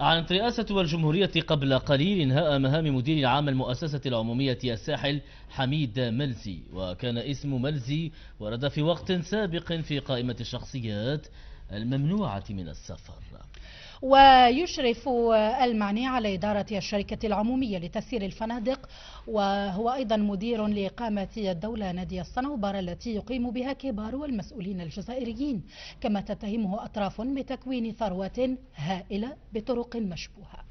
أعلنت رئاسة الجمهورية قبل قليل إنهاء مهام مدير عام المؤسسة العمومية الساحل حميد ملزي وكان اسم ملزي ورد في وقت سابق في قائمة الشخصيات الممنوعة من السفر ويشرف المعني على إدارة الشركة العمومية لتسيير الفنادق وهو أيضا مدير لإقامة الدولة نادي الصنوبر التي يقيم بها كبار والمسؤولين الجزائريين كما تتهمه أطراف بتكوين ثروة هائلة بطرق مشبوهة